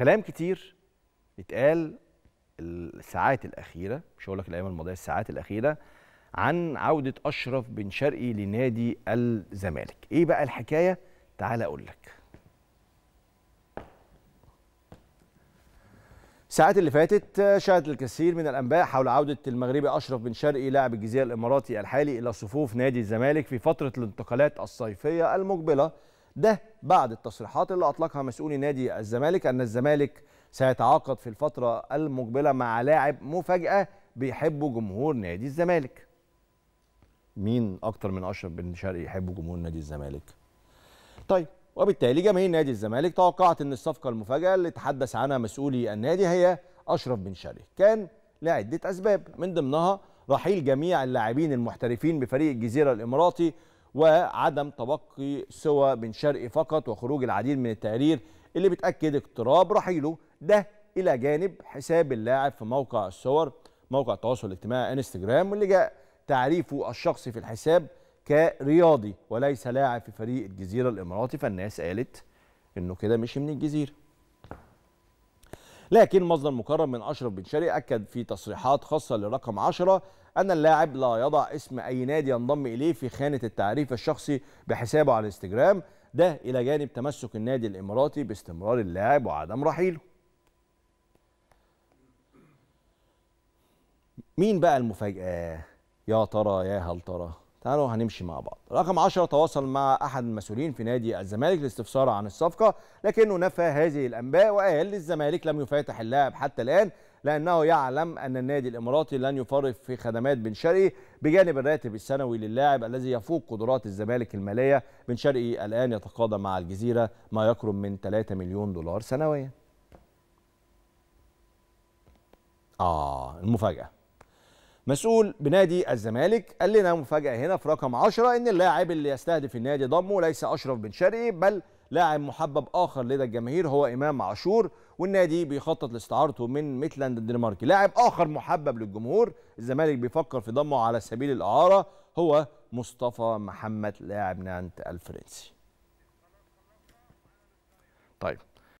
كلام كتير اتقال الساعات الاخيره مش هقول لك الايام الماضيه الساعات الاخيره عن عوده اشرف بن شرقي لنادي الزمالك ايه بقى الحكايه تعال اقول لك الساعات اللي فاتت شهدت الكثير من الانباء حول عوده المغربي اشرف بن شرقي لاعب الجزيره الاماراتي الحالي الى صفوف نادي الزمالك في فتره الانتقالات الصيفيه المقبله ده بعد التصريحات اللي أطلقها مسؤولي نادي الزمالك أن الزمالك سيتعاقد في الفترة المقبلة مع لاعب مفاجأة بيحبه جمهور نادي الزمالك مين أكتر من أشرف بن شرقي يحبه جمهور نادي الزمالك طيب وبالتالي جماهير نادي الزمالك توقعت أن الصفقة المفاجأة اللي تحدث عنها مسؤولي النادي هي أشرف بن شرقي كان لعدة أسباب من ضمنها رحيل جميع اللاعبين المحترفين بفريق الجزيرة الإماراتي وعدم تبقي سوى بن شرقي فقط وخروج العديد من التقارير اللي بتأكد اقتراب رحيله ده إلى جانب حساب اللاعب في موقع الصور موقع التواصل الاجتماعي انستجرام واللي جاء تعريفه الشخصي في الحساب كرياضي وليس لاعب في فريق الجزيرة الإماراتي فالناس قالت إنه كده مشي من الجزيرة لكن مصدر مكرم من أشرف بن شرقي أكد في تصريحات خاصة لرقم 10 أن اللاعب لا يضع اسم أي نادي ينضم إليه في خانة التعريف الشخصي بحسابه على الانستجرام ده إلى جانب تمسك النادي الإماراتي باستمرار اللاعب وعدم رحيله مين بقى المفاجأة يا ترى يا هل ترى تعالوا هنمشي مع بعض رقم 10 تواصل مع احد المسؤولين في نادي الزمالك لاستفسار عن الصفقه لكنه نفى هذه الانباء وقال الزمالك لم يفاتح اللاعب حتى الان لانه يعلم ان النادي الاماراتي لن يفرط في خدمات بن شرقي بجانب الراتب السنوي للاعب الذي يفوق قدرات الزمالك الماليه بن شرقي الان يتقاضى مع الجزيره ما يقرب من 3 مليون دولار سنويا اه المفاجاه مسؤول بنادي الزمالك قال لنا مفاجاه هنا في رقم 10 ان اللاعب اللي يستهدف النادي ضمه ليس اشرف بن شرقي بل لاعب محبب اخر لدى الجماهير هو امام عاشور والنادي بيخطط لاستعارته من ميتلاند الدنماركي لاعب اخر محبب للجمهور الزمالك بيفكر في ضمه على سبيل الاعاره هو مصطفى محمد لاعب نانت الفرنسي طيب